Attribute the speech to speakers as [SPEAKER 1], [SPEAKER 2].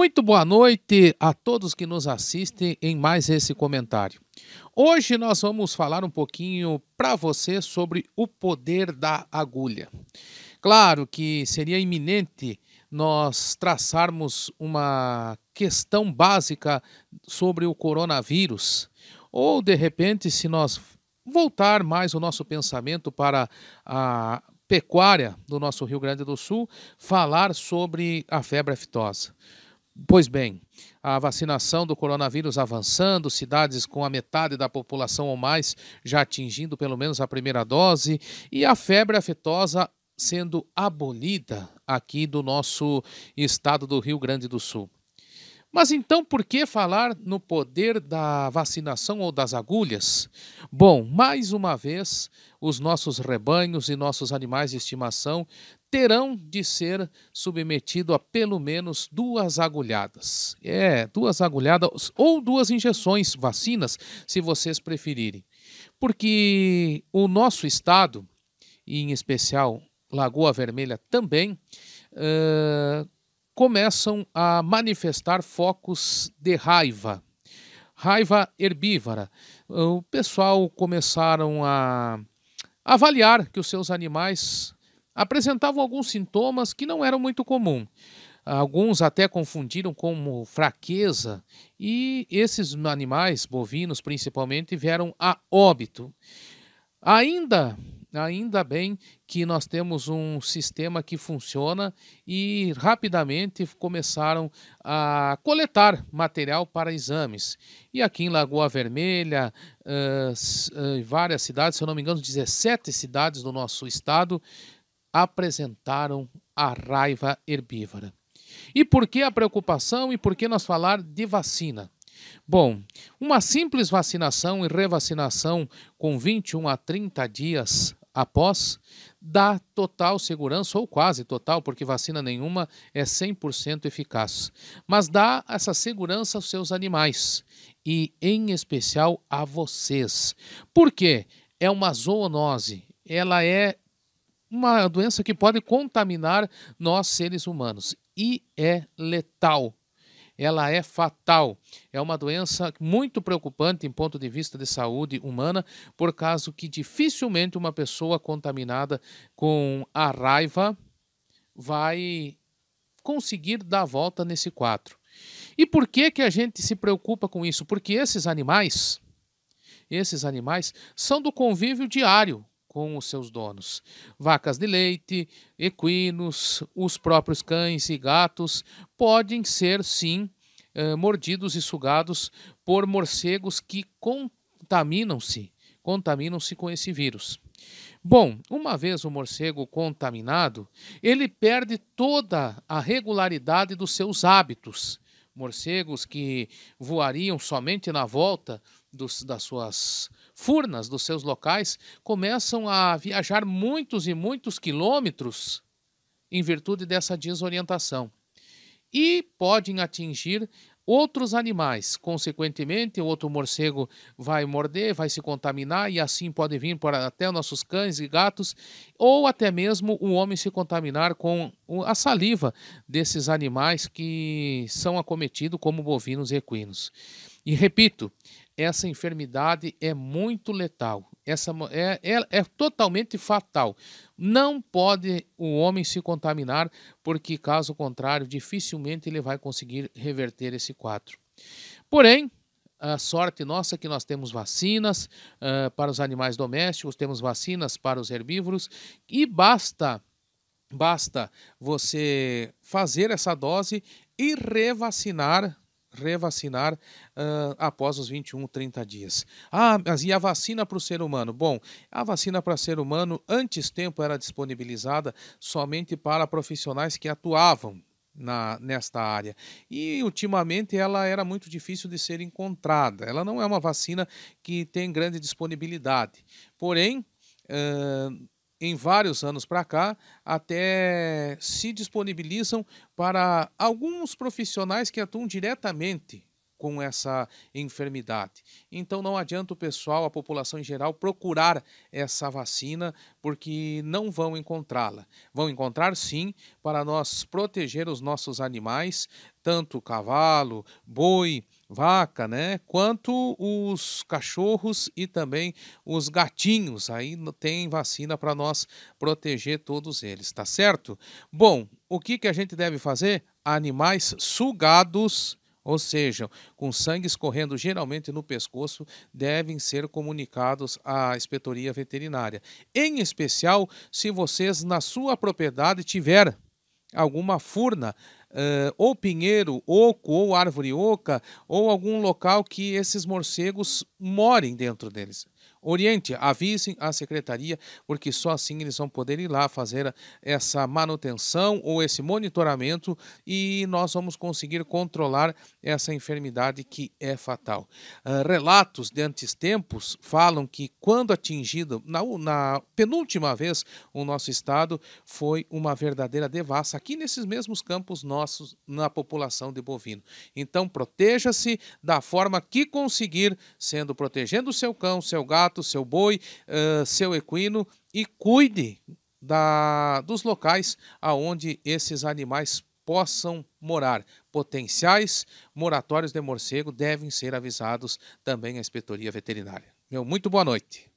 [SPEAKER 1] Muito boa noite a todos que nos assistem em mais esse comentário. Hoje nós vamos falar um pouquinho para você sobre o poder da agulha. Claro que seria iminente nós traçarmos uma questão básica sobre o coronavírus, ou de repente, se nós voltar mais o nosso pensamento para a pecuária do nosso Rio Grande do Sul, falar sobre a febre aftosa. Pois bem, a vacinação do coronavírus avançando, cidades com a metade da população ou mais já atingindo pelo menos a primeira dose e a febre afetosa sendo abolida aqui do nosso estado do Rio Grande do Sul. Mas então por que falar no poder da vacinação ou das agulhas? Bom, mais uma vez, os nossos rebanhos e nossos animais de estimação terão de ser submetidos a pelo menos duas agulhadas. É, duas agulhadas ou duas injeções, vacinas, se vocês preferirem. Porque o nosso estado, e em especial Lagoa Vermelha também, uh, começam a manifestar focos de raiva, raiva herbívora. O pessoal começaram a avaliar que os seus animais apresentavam alguns sintomas que não eram muito comuns. Alguns até confundiram como fraqueza, e esses animais, bovinos principalmente, vieram a óbito. Ainda ainda bem que nós temos um sistema que funciona e rapidamente começaram a coletar material para exames. E aqui em Lagoa Vermelha, uh, várias cidades, se eu não me engano, 17 cidades do nosso estado apresentaram a raiva herbívora. E por que a preocupação e por que nós falar de vacina? Bom, uma simples vacinação e revacinação com 21 a 30 dias após, dá total segurança, ou quase total, porque vacina nenhuma é 100% eficaz. Mas dá essa segurança aos seus animais e, em especial, a vocês. Por quê? É uma zoonose. Ela é uma doença que pode contaminar nós, seres humanos, e é letal ela é fatal. É uma doença muito preocupante em ponto de vista de saúde humana, por causa que dificilmente uma pessoa contaminada com a raiva vai conseguir dar a volta nesse quadro. E por que que a gente se preocupa com isso? Porque esses animais, esses animais são do convívio diário com os seus donos. Vacas de leite, equinos, os próprios cães e gatos podem ser, sim, eh, mordidos e sugados por morcegos que contaminam-se, contaminam-se com esse vírus. Bom, uma vez o morcego contaminado, ele perde toda a regularidade dos seus hábitos. Morcegos que voariam somente na volta dos, das suas furnas dos seus locais, começam a viajar muitos e muitos quilômetros em virtude dessa desorientação. E podem atingir outros animais. Consequentemente, o outro morcego vai morder, vai se contaminar e assim pode vir para até nossos cães e gatos, ou até mesmo o homem se contaminar com a saliva desses animais que são acometidos como bovinos e equinos. E repito, essa enfermidade é muito letal, essa é, é, é, totalmente fatal. Não pode o homem se contaminar, porque caso contrário, dificilmente ele vai conseguir reverter esse quadro. Porém, a sorte nossa é que nós temos vacinas uh, para os animais domésticos, temos vacinas para os herbívoros e basta basta você fazer essa dose e revacinar revacinar uh, após os 21, 30 dias. Ah, mas e a vacina para o ser humano? Bom, a vacina para ser humano, antes tempo, era disponibilizada somente para profissionais que atuavam na, nesta área. E ultimamente ela era muito difícil de ser encontrada. Ela não é uma vacina que tem grande disponibilidade. Porém, uh, em vários anos para cá, até se disponibilizam para alguns profissionais que atuam diretamente com essa enfermidade. Então não adianta o pessoal, a população em geral, procurar essa vacina, porque não vão encontrá-la. Vão encontrar sim para nós proteger os nossos animais, tanto cavalo, boi, vaca, né? Quanto os cachorros e também os gatinhos. Aí tem vacina para nós proteger todos eles, tá certo? Bom, o que, que a gente deve fazer? Animais sugados ou seja, com sangue escorrendo geralmente no pescoço, devem ser comunicados à inspetoria veterinária. Em especial, se vocês na sua propriedade tiver alguma furna uh, ou pinheiro oco ou árvore oca ou algum local que esses morcegos morem dentro deles. Oriente, avisem a secretaria, porque só assim eles vão poder ir lá fazer essa manutenção ou esse monitoramento e nós vamos conseguir controlar essa enfermidade que é fatal. Uh, relatos de antes tempos falam que, quando atingido, na, na penúltima vez, o nosso estado foi uma verdadeira devassa. Aqui nesses mesmos campos, nós nossos na população de bovino. Então proteja-se da forma que conseguir, sendo protegendo o seu cão, seu gato, seu boi, uh, seu equino e cuide da, dos locais aonde esses animais possam morar. Potenciais moratórios de morcego devem ser avisados também à inspetoria veterinária. Meu muito boa noite.